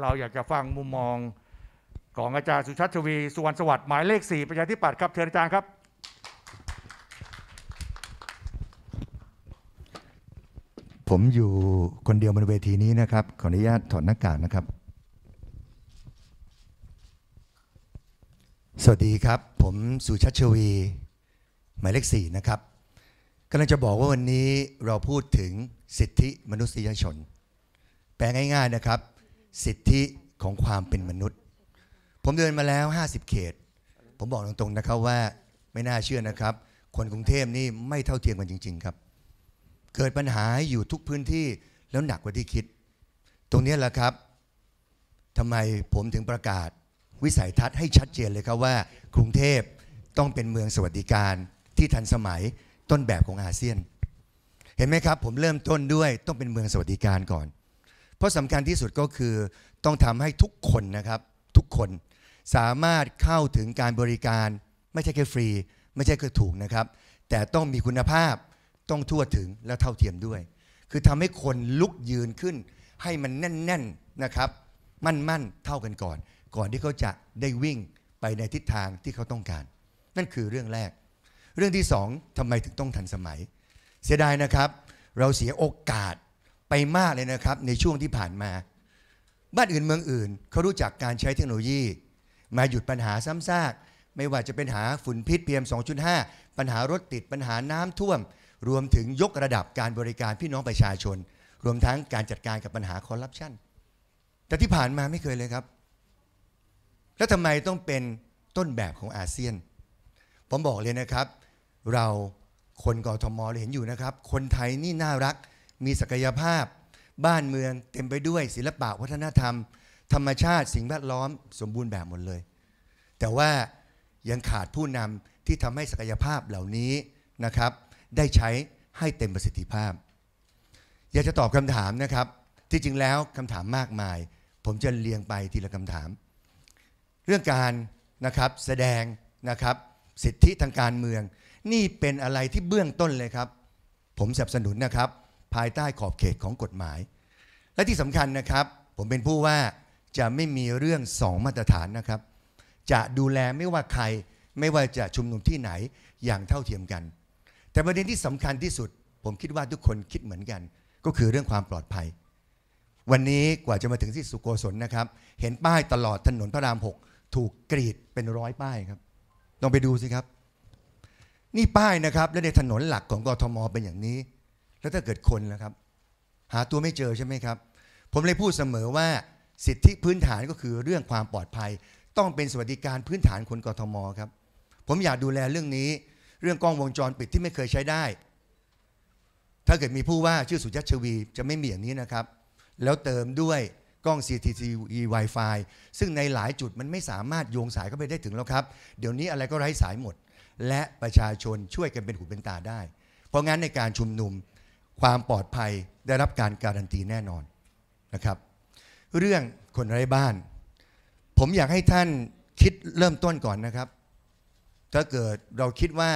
เราอยากจะฟังมุมมองของอาจารย์สุชาติชวีสุวรรณสวัสดิ์หมายเลขสี่ประชาธิปัตย์ครับเชิญอาจารย์ครับ ผมอยู่คนเดียวบนเวทีนี้นะครับ ขออนุญาตถอดหน้ากากนะครับ สวัสดีครับ ผมสุชาติชวี หมายเลขสี่นะครับกำลังจะบอกว่าวันนี้เราพูดถึงสิทธิมนุษยชน แปลง่าย ๆนะครับสิทธิของความเป็นมนุษย์ ผมเดินมาแล้ว 50 เขต ผมบอกตรงๆนะครับว่าไม่น่าเชื่อนะครับ คนกรุงเทพนี่ไม่เท่าเทียมกันจริง ๆครับ เกิดปัญหาอยู่ทุกพื้นที่แล้วหนักกว่าที่คิด ตรงนี้แหละครับ ทำไมผมถึงประกาศวิสัยทัศน์ให้ชัดเจนเลยครับว่า กรุงเทพต้องเป็นเมืองสวัสดิการที่ทันสมัยต้นแบบของอาเซียน เห็นไหมครับผมเริ่มต้นด้วยต้องเป็นเมืองสวัสดิการก่อนเพราะสำคัญที่สุดก็คือต้องทำให้ทุกคนนะครับทุกคนสามารถเข้าถึงการบริการ ไม่ใช่แค่ฟรี ไม่ใช่แค่ถูกนะครับ แต่ต้องมีคุณภาพต้องทั่วถึงและเท่าเทียมด้วย คือทำให้คนลุกยืนขึ้น ให้มันแน่นๆนะครับ มั่นๆเท่ากันก่อน ก่อนที่เขาจะได้วิ่งไปในทิศทางที่เขาต้องการ นั่นคือเรื่องแรก เรื่องที่สองทำไมถึงต้องทันสมัย เสียดายนะครับเราเสียโอกาสไปมากเลยนะครับ ในช่วงที่ผ่านมา บ้านอื่นเมืองอื่นเขารู้จักการใช้เทคโนโลยี มาหยุดปัญหาซ้ำซาก ไม่ว่าจะเป็นหาฝุ่นพิษ PM 2.5 ปัญหารถติดปัญหาน้ำท่วม รวมถึงยกระดับการบริการพี่น้องประชาชน รวมทั้งการจัดการกับปัญหาคอร์รัปชันแต่ที่ผ่านมาไม่เคยเลยครับ แล้วทำไมต้องเป็นต้นแบบของอาเซียนผมบอกเลยนะครับ เราคนกรทมเห็นอยู่นะครับคนไทยนี่น่ารักมีศักยภาพ บ้านเมืองเต็มไปด้วยศิลปะวัฒนธรรม ธรรมชาติสิ่งแวดล้อมสมบูรณ์แบบหมดเลย แต่ว่ายังขาดผู้นำที่ทำให้ศักยภาพเหล่านี้นะครับ ได้ใช้ให้เต็มประสิทธิภาพ อยากจะตอบคำถามนะครับ ที่จริงแล้วคำถามมากมาย ผมจะเรียงไปทีละคำถาม เรื่องการนะครับแสดงนะครับสิทธิทางการเมือง นี่เป็นอะไรที่เบื้องต้นเลยครับ ผมสนับสนุนนะครับภายใต้ขอบเขตของกฎหมาย และที่สำคัญนะครับ ผมเป็นผู้ว่าจะไม่มีเรื่องสองมาตรฐานนะครับ จะดูแลไม่ว่าใครไม่ว่าจะชุมนุมที่ไหนอย่างเท่าเทียมกัน แต่ประเด็นที่สำคัญที่สุด ผมคิดว่าทุกคนคิดเหมือนกัน ก็คือเรื่องความปลอดภัย วันนี้กว่าจะมาถึงที่สุโกศลนะครับเห็นป้ายตลอดถนนพระรามหกถูกกรีดเป็นร้อยป้ายครับลองไปดูสิครับ นี่ป้ายนะครับและในถนนหลักของกรทมเป็นอย่างนี้แล้วถ้าเกิดคนนะครับ หาตัวไม่เจอใช่ไหมครับ ผมเลยพูดเสมอว่าสิทธิพื้นฐานก็คือเรื่องความปลอดภัย ต้องเป็นสวัสดิการพื้นฐานคนกทมครับ ผมอยากดูแลเรื่องนี้ เรื่องกล้องวงจรปิดที่ไม่เคยใช้ได้ ถ้าเกิดมีผู้ว่าชื่อสุชัชวีจะไม่มีอย่างนี้นะครับ แล้วเติมด้วยกล้อง CCTV Wi-Fi ซึ่งในหลายจุดมันไม่สามารถโยงสายเข้าไปได้ถึงแล้วครับ เดี๋ยวนี้อะไรก็ไร้สายหมดและประชาชนช่วยกันเป็นหูเป็นตาได้ เพราะงั้นในการชุมนุมความปลอดภัยได้รับการการันตีแน่นอนนะครับ เรื่องคนไร้บ้าน ผมอยากให้ท่านคิดเริ่มต้นก่อนนะครับ ถ้าเกิดเราคิดว่า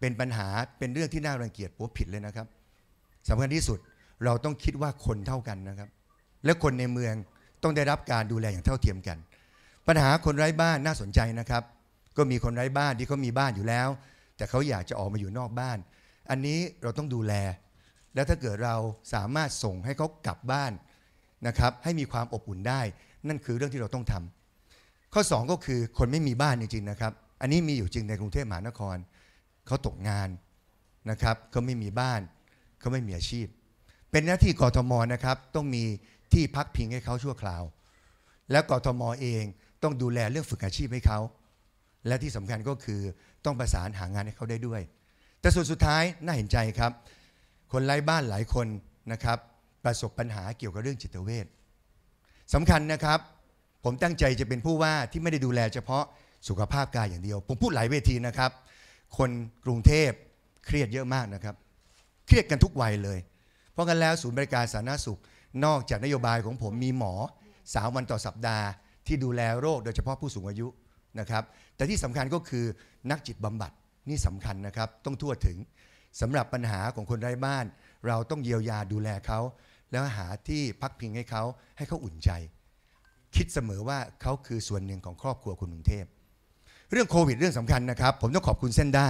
เป็นปัญหาเป็นเรื่องที่น่ารังเกียจผมผิดเลยนะครับสำคัญที่สุดเราต้องคิดว่าคนเท่ากันนะครับ และคนในเมืองต้องได้รับการดูแลอย่างเท่าเทียมกัน ปัญหาคนไร้บ้านน่าสนใจนะครับ ก็มีคนไร้บ้านที่เขามีบ้านอยู่แล้ว แต่เขาอยากจะออกมาอยู่นอกบ้าน อันนี้เราต้องดูแลและถ้าเกิดเราสามารถส่งให้เขากลับบ้านนะครับ ให้มีความอบอุ่นได้ นั่นคือเรื่องที่เราต้องทำ ข้อ2ก็คือคนไม่มีบ้านจริงๆ นะครับ อันนี้มีอยู่จริงในกรุงเทพมหานครเขาตกงานนะครับเขาไม่มีบ้านเขาไม่มีอาชีพ เป็นหน้าที่กรทมนะครับ ต้องมีที่พักพิงให้เขาชั่วคราว และกรทมเองต้องดูแลเรื่องฝึกอาชีพให้เขา และที่สำคัญก็คือต้องประสานหางานให้เขาได้ด้วย แต่ส่วนสุดท้ายน่าเห็นใจครับคนไร้บ้านหลายคนนะครับประสบปัญหาเกี่ยวกับเรื่องจิตเวชสำคัญนะครับผมตั้งใจจะเป็นผู้ว่าที่ไม่ได้ดูแลเฉพาะสุขภาพกายอย่างเดียว ผมพูดหลายเวทีนะครับ คนกรุงเทพเครียดเยอะมากนะครับ เครียดกันทุกวัยเลย เพราะกันแล้วศูนย์บริการสาธารณสุขนอกจากนโยบายของผมมีหมอสาวันต่อสัปดาห์ ที่ดูแลโรคโดยเฉพาะผู้สูงอายุนะครับแต่ที่สำคัญก็คือนักจิตบำบัดนี่สำคัญนะครับต้องทั่วถึงสำหรับปัญหาของคนไร้บ้าน เราต้องเยียวยาดูแลเขาแล้วหาที่พักพิงให้เขาให้เขาอุ่นใจ คิดเสมอว่าเขาคือส่วนหนึ่งของครอบครัวคนกรุงเทพเรื่องโควิด เรื่องสำคัญนะครับ ผมต้องขอบคุณเส้นได้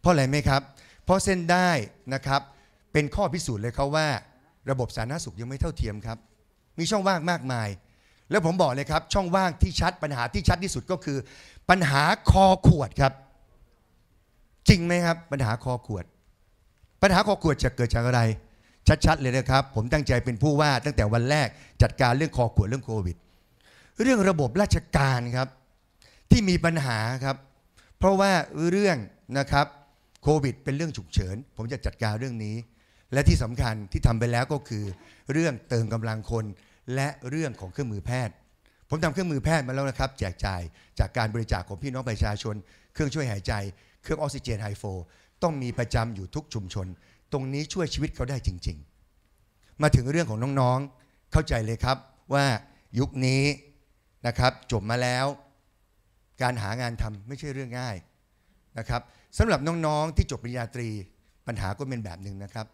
เพราะอะไรไหมครับ เพราะเส้นได้นะครับ เป็นข้อพิสูจน์เลยเขาว่า ระบบสาธารณสุขยังไม่เท่าเทียมครับ มีช่องว่างมากมาย แล้วผมบอกเลยครับ ช่องว่างที่ชัด ปัญหาที่ชัดที่สุดก็คือ ปัญหาคอขวดครับ จริงไหมครับ ปัญหาคอขวดปัญหาคอขวดจะเกิดจากอะไร ชัดๆ เลยนะครับ ผมตั้งใจเป็นผู้ว่าตั้งแต่วันแรกจัดการเรื่องคอขวดเรื่องโควิด เรื่องระบบราชการครับที่มีปัญหาครับเพราะว่าเรื่องนะครับโควิดเป็นเรื่องฉุกเฉินผมจะจัดการเรื่องนี้ และที่สำคัญที่ทำไปแล้วก็คือ เรื่องเติมกำลังคน และเรื่องของเครื่องมือแพทย์ ผมทำเครื่องมือแพทย์มาแล้วนะครับ แจกจ่ายจากการบริจาคของพี่น้องประชาชน เครื่องช่วยหายใจ เครื่องออกซิเจนไฮโฟต้องมีประจำอยู่ทุกชุมชน ตรงนี้ช่วยชีวิตเขาได้จริงๆ มาถึงเรื่องของน้องๆ เข้าใจเลยครับว่ายุคนี้นะครับจบมาแล้วการหางานทำไม่ใช่เรื่องง่ายนะครับสำหรับน้องๆที่จบปริญญาตรีปัญหาก็เป็นแบบหนึ่งนะครับ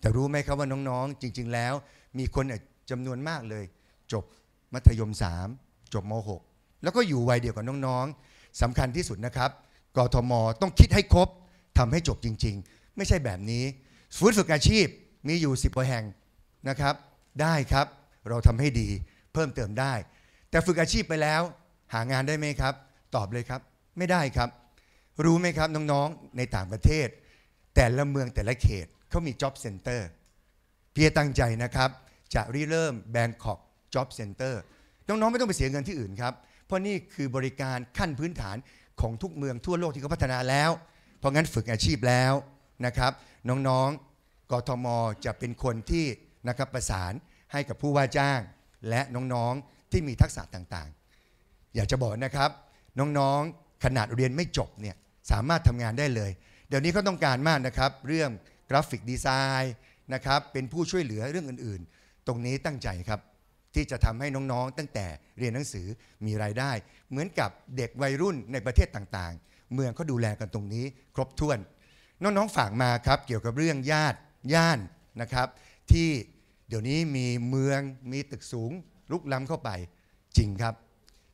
แต่รู้ไหมครับว่าน้องๆ จริงๆแล้วมีคนจำนวนมากเลย จบมัธยม 3 จบม6แล้วก็อยู่วัยเดียวกับน้องๆสำคัญที่สุดนะครับ กทมต้องคิดให้ครบทำให้จบจริงๆ ไม่ใช่แบบนี้ฟื้นฝึกอาชีพมีอยู่ 10กว่าแห่งนะครับ ได้ครับเราทำให้ดีเพิ่มเติมได้ แต่ฝึกอาชีพไปแล้ว หางานได้ไหมครับ ตอบเลยครับไม่ได้ครับ รู้ไหมครับน้องๆในต่างประเทศ แต่ละเมืองแต่ละเขตเขามี job center เพียตั้งใจนะครับ จะริเริ่ม b อกจ็อบ Job Center น้องๆ ไม่ต้องไปเสียเงินที่อื่นครับเพราะนี่คือบริการขั้นพื้นฐานของทุกเมืองทั่วโลกที่เขาพัฒนาแล้วพราะงั้นฝึกอาชีพแล้วนะครับน้องๆ กทม จะเป็นคนที่นะครับประสานให้กับผู้ว่าจ้างและน้องๆที่มีทักษะต่างๆ อยากจะบอกนะครับ น้องๆขนาดเรียนไม่จบเนี่ยสามารถทำงานได้เลย เดี๋ยวนี้เขาต้องการมากนะครับ เรื่องกราฟิกดีไซน์นะครับเป็นผู้ช่วยเหลือเรื่องอื่นๆ ตรงนี้ตั้งใจครับ ที่จะทำให้น้องๆ ตั้งแต่เรียนหนังสือมีรายได้ เหมือนกับเด็กวัยรุ่นในประเทศต่างๆเมืองก็ดูแลกันตรงนี้ครบถ้วน น้องๆฝากมาครับ เกี่ยวกับเรื่องญาติย่านนะครับ ที่เดี๋ยวนี้มีเมืองมีตึกสูงลุกล้ำเข้าไปจริงครับ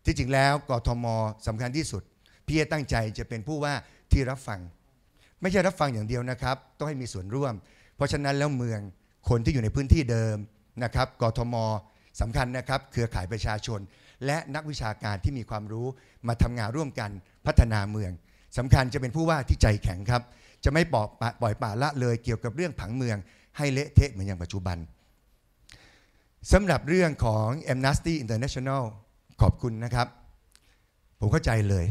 ที่จริงแล้วกทมสำคัญที่สุดพี่ตั้งใจจะเป็นผู้ว่าที่รับฟัง ไม่ใช่รับฟังอย่างเดียวนะครับ ต้องให้มีส่วนร่วม เพราะฉะนั้นแล้วเมืองคนที่อยู่ในพื้นที่เดิมนะครับกทมสำคัญนะครับ เครือข่ายประชาชนและนักวิชาการที่มีความรู้มาทำงานร่วมกันพัฒนาเมืองสำคัญจะเป็นผู้ว่าที่ใจแข็งครับ จะไม่ปล่อยป่าละเลยเกี่ยวกับเรื่องผังเมือง ให้เละเทะเหมือนอย่างปัจจุบันสำหรับเรื่องของ Amnesty International ขอบคุณนะครับ ผมเข้าใจเลย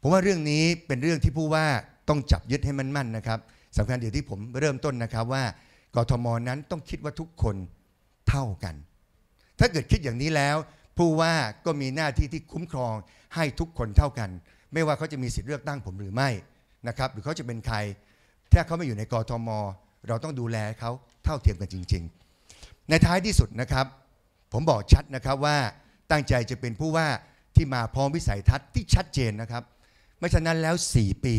ผมว่าเรื่องนี้เป็นเรื่องที่ผู้ว่าต้องจับยึดให้มันมั่นนะครับสำคัญเดี๋ยวที่ผมเริ่มต้นนะครับว่ากทมนั้นต้องคิดว่าทุกคนเท่ากัน ถ้าเกิดคิดอย่างนี้แล้วผู้ว่าก็มีหน้าที่ที่คุ้มครองให้ทุกคนเท่ากัน ไม่ว่าเขาจะมีสิทธิ์เลือกตั้งผมหรือไม่นะครับ หรือเขาจะเป็นใคร ถ้าเขาไม่อยู่ในกรทมเราต้องดูแลเขาเท่าเทียมกันจริง ๆ ในท้ายที่สุดนะครับ ผมบอกชัดนะครับว่าตั้งใจจะเป็นผู้ว่าที่มาพร้อมวิสัยทัศน์ที่ชัดเจนนะครับไม่ฉะนั้นแล้ว4ปี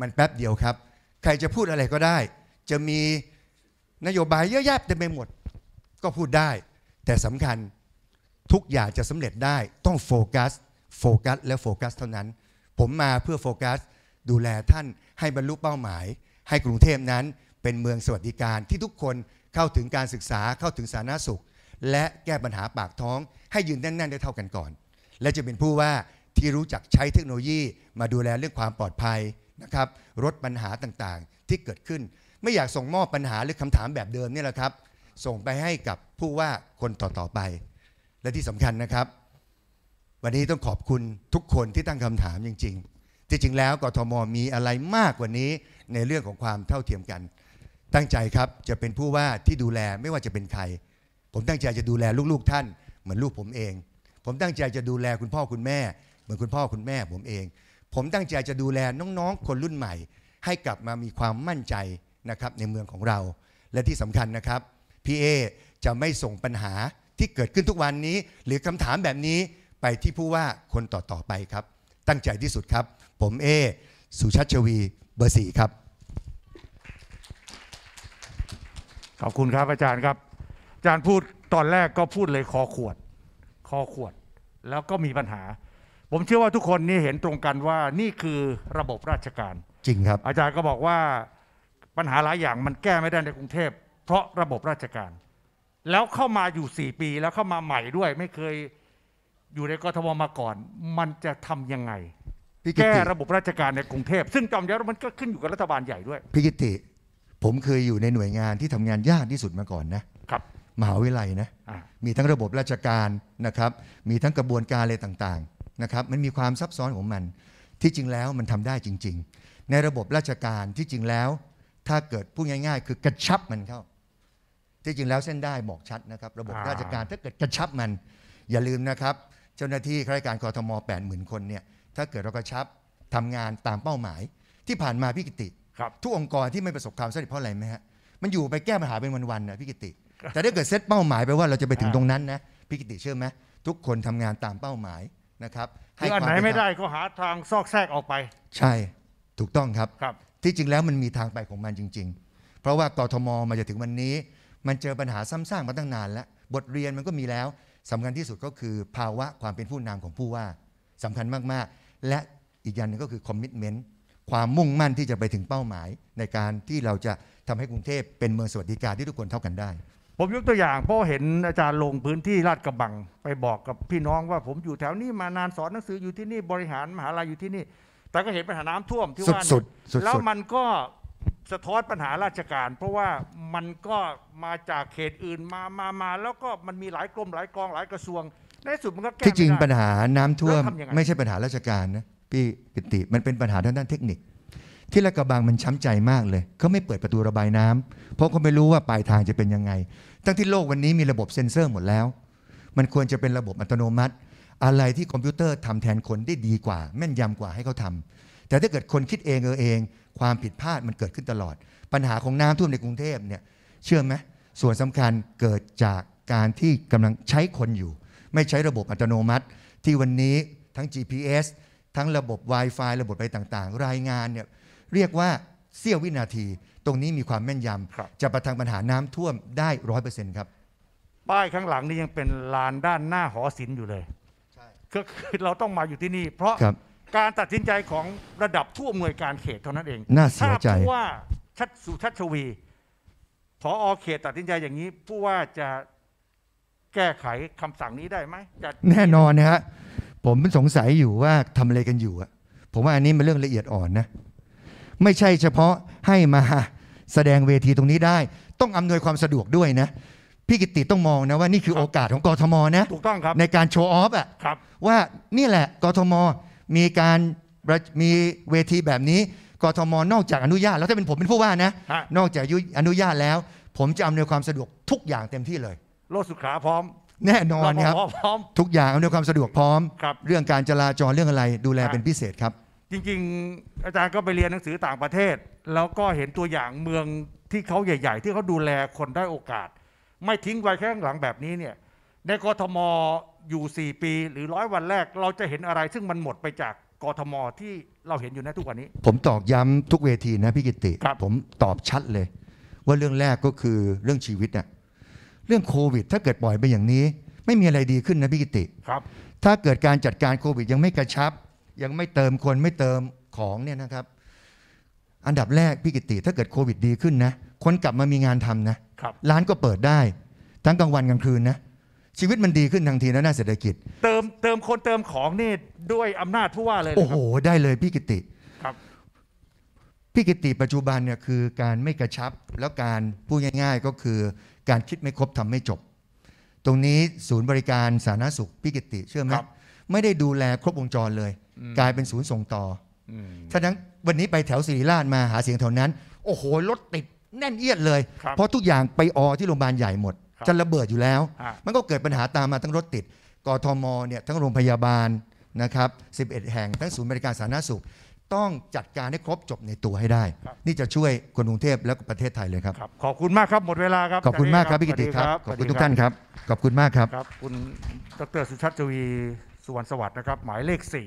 มันแป๊บเดียวครับ ใครจะพูดอะไรก็ได้ จะมีนโยบายเยอะแยะเต็มไปหมด ก็พูดได้ แต่สำคัญทุกอย่างจะสำเร็จได้ต้องโฟกัสโฟกัสและโฟกัสเท่านั้น ผมมาเพื่อโฟกัส ดูแลท่าน ให้บรรลุเป้าหมาย ให้กรุงเทพนั้น เป็นเมืองสวัสดิการที่ทุกคนเข้าถึงการศึกษาเข้าถึงสาธารณสุข และแก้ปัญหาปากท้องให้ยืนแน่นๆ ได้เท่ากันก่อน และจะเป็นผู้ว่าที่รู้จักใช้เทคโนโลยี มาดูแลเรื่องความปลอดภัยนะครับลดปัญหาต่างๆ ที่เกิดขึ้น ไม่อยากส่งมอบปัญหาหรือคำถามแบบเดิมนี่แหละครับ ส่งไปให้กับผู้ว่าคนต่อๆไปและที่สำคัญนะครับ วันนี้ต้องขอบคุณทุกคนที่ตั้งคำถามจริงๆจริงๆแล้วกทมมีอะไรมากกว่านี้ ในเรื่องของความเท่าเทียมกัน ตั้งใจครับจะเป็นผู้ว่าที่ดูแลไม่ว่าจะเป็นใคร ผมตั้งใจจะดูแลลูกๆท่านเหมือนลูกผมเอง ผมตั้งใจจะดูแลคุณพ่อคุณแม่ เหมือนคุณพ่อคุณแม่ผมเอง ผมตั้งใจจะดูแลน้องๆ คนรุ่นใหม่ ให้กลับมามีความมั่นใจนะครับ ในเมืองของเรา และที่สำคัญนะครับพี่เอจะไม่ส่งปัญหาที่เกิดขึ้นทุกวันนี้หรือคำถามแบบนี้ไปที่ผู้ว่าคนต่อๆไปครับ ตั้งใจที่สุดครับ ผมเอสุชัชวีเบอร์สี่ครับ ขอบคุณครับอาจารย์ครับ อาจารย์พูดตอนแรกก็พูดเลยคอขวด คอขวดแล้วก็มีปัญหา ผมเชื่อว่าทุกคนนี่เห็นตรงกันว่านี่คือระบบราชการจริงครับ อาจารย์ก็บอกว่าปัญหาหลายอย่างมันแก้ไม่ได้ในกรุงเทพเพราะระบบราชการแล้วเข้ามาอยู่สี่ปีแล้วเข้ามาใหม่ด้วย ไม่เคยอยู่ในกรทมมาก่อน มันจะทำยังไงพี่กิแก้ติระบบราชการในกรุงเทพ ซึ่งจอมยศมันก็ขึ้นอยู่กับรัฐบาลใหญ่ด้วยพี่กิติผมเคยอยู่ในหน่วยงานที่ทำงานยากที่สุดมาก่อนนะครับมหาวิทยาลัยนะะมีทั้งระบบราชการนะครับ มีทั้งกระบวนการอะไรต่างๆนะครับ มันมีความซับซ้อนของมัน ที่จริงแล้วมันทำได้จริง ๆ ในระบบราชการที่จริงแล้ว ถ้าเกิดพูดง่าย ๆ คือกระชับมันเข้าที่จริงแล้วเส้นได้บอกชัดนะครับ ระบบราชการถ้าเกิดกระชับมันอย่าลืมนะครับ เจ้าหน้าที่ข้าราชการกรทม80,000คนเนี่ยถ้าเกิดเรากระชับทำงานตามเป้าหมายที่ผ่านมาพิกิติครับทุกองค์กรที่ไม่ประสบความสำเร็จเพราะอะไรไหมฮะมันอยู่ไปแก้ปัญหาเป็นวันๆนะพิกิติ แต่ถ้าเกิดเซตเป้าหมายไปว่าเราจะไปถึงตรงนั้นนะพิกิติเชื่อไหมทุกคนทำงานตามเป้าหมายนะครับค้ออันไหนไม่ได้ก็หาทางซอกแซกออกไป ใช่ถูกต้องครับครับ ที่จริงแล้วมันมีทางไปของมันจริง ๆ เพราะว่ากทมมาจะถึงวันนี้มันเจอปัญหาซ้ำซากมาตั้งนานแล้ว บทเรียนมันก็มีแล้วสำคัญที่สุดก็คือภาวะความเป็นผู้นำของผู้ว่าสำคัญมากๆ และอีกอย่างหนึ่งก็คือคอมมิชเมนต์ความมุ่งมั่นที่จะไปถึงเป้าหมายในการที่เราจะทำให้กรุงเทพเป็นเมืองสวัสดิการที่ทุกคนเท่ากันได้ ผมยกตัวอย่างเพราะเห็นอาจารย์ลงพื้นที่ลาดกระบังไปบอกกับพี่น้องว่าผมอยู่แถวนี้มานานสอนหนังสืออยู่ที่นี่บริหารมหาลัยอยู่ที่นี่ แต่ก็เห็นปัญหาน้ำท่วมที่ว่าสุดๆแล้วมันก็สะท้อนปัญหาราชการ เพราะว่ามันก็มาจากเขตอื่นมา มา มาแล้วก็มันมีหลายกรมหลายกองหลายกระทรวงในสุดมันก็แก้ไม่ที่จริงปัญหาน้ำท่วม ไม่ใช่ปัญหาราชการนะพี่ปิติมันเป็นปัญหาาด้านเทคนิค ที่ละกบังมันช้ำใจมากเลยเขาไม่เปิดประตูระบายน้ำเพราะเขาไม่รู้ว่าปลายทางจะเป็นยังไงตั้งที่โลกวันนี้มีระบบเซ็นเซอร์หมดแล้ว มันควรจะเป็นระบบอัตโนมัติ อะไรที่คอมพิวเตอร์ทำแทนคนได้ดีกว่า แม่นยำกว่าให้เขาทำแต่ถ้าเกิดคนคิดเองเออเองความผิดพลาดมันเกิดขึ้นตลอด ปัญหาของน้ำท่วมในกรุงเทพเนี่ยเชื่อไหมส่วนสำคัญเกิดจากการที่กำลังใช้คนอยู่ ไม่ใช้ระบบอัตโนมัติ ที่วันนี้ทั้ง GPS ทั้งระบบ Wi-Fi ระบบอะไรต่างๆ รายงานเนี่ยเรียกว่าเสี้ยววินาทีตรงนี้มีความแม่นยำจะประทังปัญหาน้ำท่วมได้ร้อยเปอร์เซ็นต์ครับ ป้ายข้างหลังนี่ยังเป็นลานด้านหน้าหอศิลป์อยู่เลยก็คือเราต้องมาอยู่ที่นี่เพราะรการตัดสินใจของระดับผู้อำนวยการเขตเท่านั้นเอง น่าเสียใจถ้ผู้ว่าชัดสุชัชวีพออเขตตัดสินใจอย่างนี้ผู้ว่าจะแก้ไขคำสั่งนี้ได้ไหมแน่นอนนะฮะผมสงสัยอยู่ว่าทำอะไรกันอยู่อะผมว่าอันนี้มันเรื่องละเอียดอ่อนนะ ไม่ใช่เฉพาะให้มาแสดงเวทีตรงนี้ได้ ต้องอำนวยความสะดวกด้วยนะ พี่กิตติต้องมองนะว่า นี่คือโอกาสของกทมนะถูกต้องครับในการโชว์ออฟอะว่านี่แหละกทมมีการมีเวทีแบบนี้ กทม นอกจากอนุญาตแล้วถ้าเป็นผมเป็นผู้ว่านะะนอกจากอนุญาตแล้วผมจะอำนวยความสะดวกทุกอย่างเต็มที่เลยรถสุขาพร้อมแน่นอนครับพร้อมทุกอย่างอำนวยความสะดวกพร้อมรเรื่องการจราจรเรื่องอะไรดูแลเป็นพิเศษครับ จริงๆ อาจารย์ก็ไปเรียนหนังสือต่างประเทศแล้วก็เห็นตัวอย่างเมืองที่เขาใหญ่ ๆ ที่เขาดูแลคนได้โอกาส ไม่ทิ้งไว้แค่หลังแบบนี้เนี่ย ในกทมอยู่4ปี หรือร้อยวันแรกเราจะเห็นอะไร ซึ่งมันหมดไปจากกทมที่เราเห็นอยู่ในทุกวันนี้ ผมตอบย้ำทุกเวทีนะพี่กิติ ผมตอบชัดเลย ว่าเรื่องแรกก็คือเรื่องชีวิตเนี่ยเรื่องโควิด ถ้าเกิด ปล่อยไปอย่างนี้ไม่มีอะไรดีขึ้นนะพี่กิติครับถ้าเกิดการจัดการโควิดยังไม่กระชับ ยังไม่เติมคนไม่เติมของเนี่ยนะครับ อันดับแรกพี่กิติ ถ้าเกิดโควิด ดีขึ้นนะคนกลับมามีงานทำนะร้านก็เปิดได้ทั้งกลางวันกลางคืนนะชีวิตมันดีขึ้นทันทีนะหน้าเศรษฐกิจ เติมเติมคนเติมของนี่ด้วยอำนาจผู้ว่าเลย โอ้โหได้เลยพี่กิติครับพี่กิติปัจจุบันเนี่ยคือการไม่กระชับแล้วการพูดง่ายๆก็คือการคิดไม่ครบทำไม่จบ ตรงนี้ศูนย์บริการสาธารณสุขพี่กิติเชื่อไหมไม่ได้ดูแลครบวงจรเลย กลายเป็นศูนย์ส่งต่ออฉะนั้นวันนี้ไปแถวศิริราชมาหาเสียงแถวนั้นโอ้โหรถติดแน่นเอียดเลย เพราะทุกอย่างไปออที่โรงพยาบาลใหญ่หมดจะระเบิดอยู่แล้ว มันก็เกิดปัญหาตามมาทั้งรถติด กทม เนี่ย ทั้งโรงพยาบาลนะครับ 11 แห่ง ทั้งศูนย์บริการสาธารณสุข ต้องจัดการให้ครบจบในตัวให้ได้ นี่จะช่วยคนกรุงเทพและประเทศไทยเลยครับ ขอบคุณมากครับ หมดเวลาครับ ขอบคุณมากครับพี่กิติครับ ขอบคุณทุกท่านครับ ขอบคุณมากครับ คุณดรสุชาติชวีสุวรรณสวัสดิ์นะครับหมายเลข 4